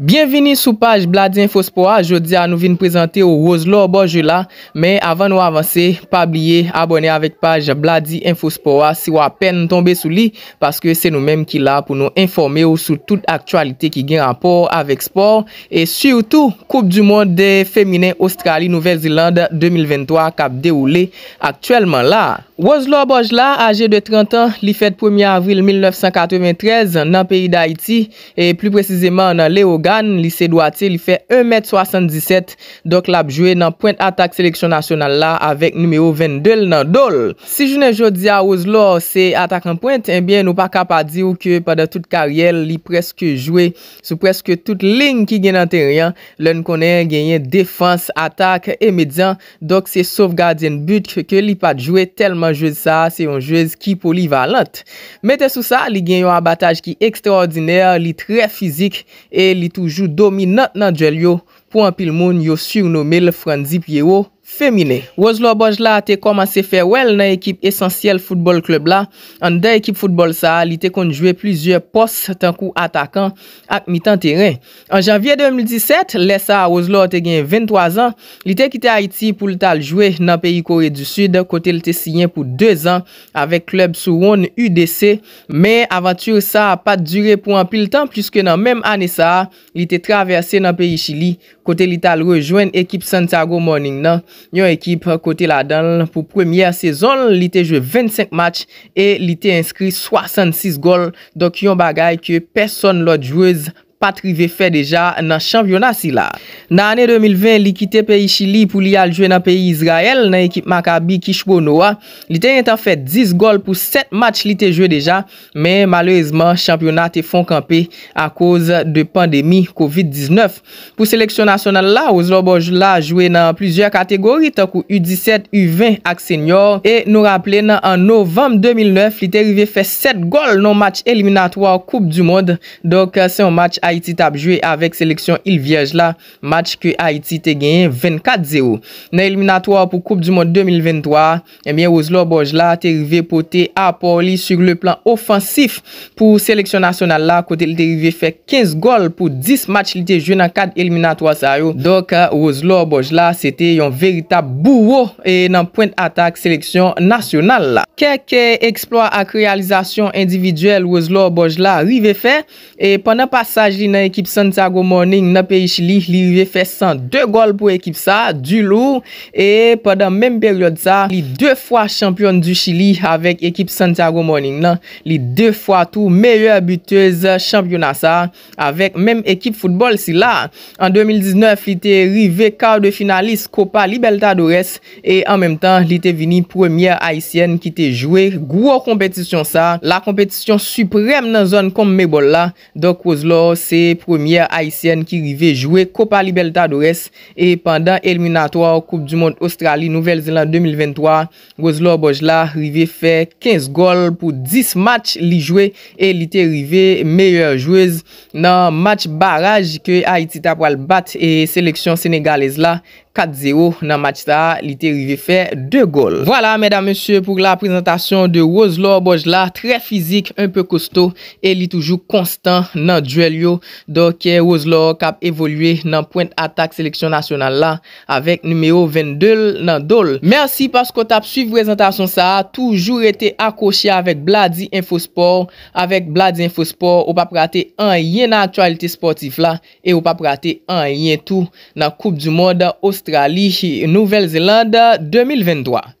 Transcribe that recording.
Bienveni sou page Bladi Info Spor Jodi a nou vin prezante ou Roslo Bojla Men avan nou avanse Pabliye abone avek page Bladi Info Spor Si wapen tombe sou li Paske se nou menm ki la pou nou informe ou Sou tout aktualite ki gen rapor avek spor E syoutou Koupe du monde femine Australi Nouvel Zilanda 2023 Kap de ou le aktuelman la Roslo Bojla, age de 30 an Li fet 1 avril 1993 Nan peyi da Haiti E plus preziseman nan Leoga li se doati li fe 1m77 dok lap jwe nan point atak seleksyon nasyonal la avek numero 22 nan dole. Si jounen jodi a oz lo se atak an point enbyen eh nou pa kap a di ou ke padan tout kariel li preske jwe sou preske tout ling ki gen anterian loun konen genyen defans atak emedyan dok se sofgadyen but ke li pat jwe telman jwe sa se yon jwe ki polivalant. Meten sou sa li genyen yon abataj ki ekstraordiner li tre fizik e li tou oujou domi nat nan djelyo pou apil moun yo surnome le franzip yewo. Femine, Roslo Bojla te komanse fe wel nan ekip esensyel futbol klub la. An de ekip futbol sa, li te konjwe plizye pos tenkou atakan ak mitan teren. An janvye 2017, lesa a Roslo te gen 23 an, li te kite Haiti pou li tal jwe nan peyi Kore du Sud, kote li te siyen pou 2 an avek klub sou won UDC. Me, aventur sa pa dure pou an pil tan, puisque nan menm ane sa, li te traverse nan peyi Chili, kote li tal rejoen ekip Santiago Morning nan. Yon ekip kote la dan pou premye sezon, li te jwe 25 match e li te inskri 66 gol. Dok yon bagay ke person lojjwez pwede. patri ve fe deja nan chanpionat si la. Nan ane 2020, li kite peyi Chili pou li al jwe nan peyi Israel nan ekip Makabi Kishbo Noah. Li te yenta fe 10 gol pou 7 match li te jwe deja, men malwezman, chanpionat te fon kampe a koz de pandemi COVID-19. Pou seleksyon nasyonal la, Ozlo Bojula jwe nan plizye kategori, takou U17, U20 ak senyor. E nou rappele nan an November 2009, li te rive fe 7 gol nan match eliminatwa Koupe du Monde. Dok se yon match a Haïti tap jwe avèk seleksyon Ilviej la match ke Haïti te genyen 24-0. Nan eliminatoa pou koup du moun 2023, Ouzlo Bojla te rive pou te apoli sur le plan ofansif pou seleksyon nasyonal la kote li te rive fe 15 gol pou 10 match li te jwe nan 4 eliminatoa sa yo. Dok euh, Ouzlo Bojla se te yon verita bouwo e nan point atak seleksyon nasyonal la. Kèk eksploat ak realizasyon individuel Ouzlo Bojla rive fe, e pwana pasaj nan ekip Santiago Mourning nan peyi Chili li rive fesan 2 gol pou ekip sa du loup e podan menm peryode sa li 2 fwa champion du Chili avèk ekip Santiago Mourning nan li 2 fwa tou meyè buteuse champion a sa avèk menm ekip football si la an 2019 li te rive kaw de finalis kopa Libertadores e an menm tan li te vini premier Haitien ki te jwe gwo kompetisyon sa la kompetisyon supreme nan zon komme me bol la do kouzlo si Se premye Aisyen ki rive jwe Kopa Libertadores e pandan eliminator Koupe du Monde Australi Nouvel Zeland 2023, Gozlo Bojla rive fe 15 gol pou 10 match li jwe e li te rive meyeur jwez nan match baraj ke Aiti Tapwal bat e seleksyon Senegalese la. 4-0 nan match sa, li te rive fe 2 gol. Vwala, mèdam mèsyè, pou la prezentasyon de Roselor Bojla, tre fizik, un peu kosto, e li toujou konstan nan djwel yo, doke euh, Roselor kap evolwe nan point atak seleksyon nasyonal la, avèk noumèyo 22 nan dole. Mèsyè, pasko tap suiv prezentasyon sa, toujou rete akosye avèk Bladi Infosport, avèk Bladi Infosport, ou pa prate an yè nan aktualite sportif la, e ou pa prate an yè tout nan Koupe du Monde osep, Astrali, Nouvel Zelanda, 2023.